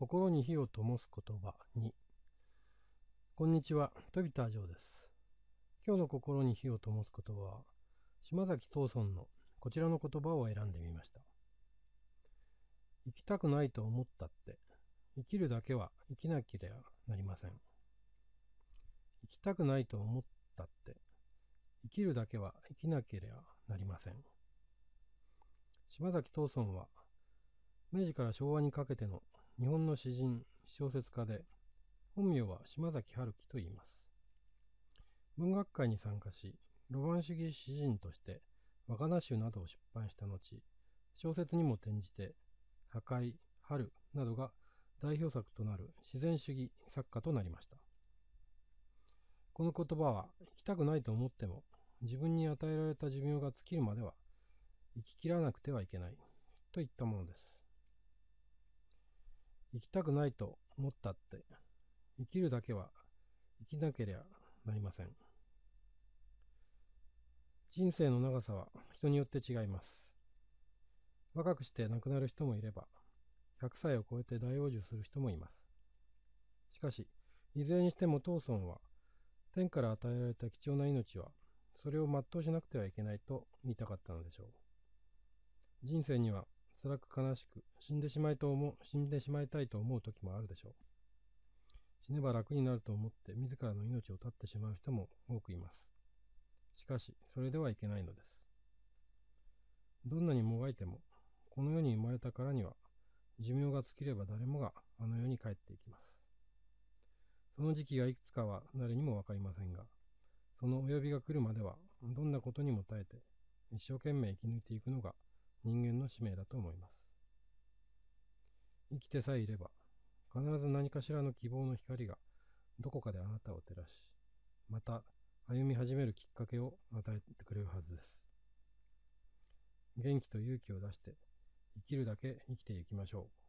心に火を灯す言葉2こんにちは、飛田城です。今日の心に火を灯す言葉は、島崎藤村のこちらの言葉を選んでみました。生きたくないと思ったって、生きるだけは生きなければなりません。生きたくないと思ったって、生きるだけは生きなければなりません。島崎藤村は、明治から昭和にかけての日本の詩人、小説家で、本名は島崎春樹と言います。文学界に参加し、ロマン主義詩人として若菜集などを出版した後、小説にも転じて、破壊、春などが代表作となる自然主義作家となりました。この言葉は生きたくないと思っても自分に与えられた寿命が尽きるまでは生ききらなくてはいけないといったものです。生きたくないと思ったって、生きるだけは生きなけりゃなりません。人生の長さは人によって違います。若くして亡くなる人もいれば、100歳を超えて大往生する人もいます。しかし、いずれにしても当村は、天から与えられた貴重な命は、それを全うしなくてはいけないと言いたかったのでしょう。人生には辛く悲しく、死んでしまいと思う、死んでしまいたいと思う時もあるでしょう。死ねば楽になると思って自らの命を絶ってしまう人も多くいます。しかし、それではいけないのです。どんなにもがいても、この世に生まれたからには、寿命が尽きれば誰もがあの世に帰っていきます。その時期がいくつかは誰にもわかりませんが、そのお呼びが来るまでは、どんなことにも耐えて、一生懸命生き抜いていくのが人間の使命だと思います。生きてさえいれば、必ず何かしらの希望の光がどこかであなたを照らし、また歩み始めるきっかけを与えてくれるはずです。元気と勇気を出して、生きるだけ生きていきましょう。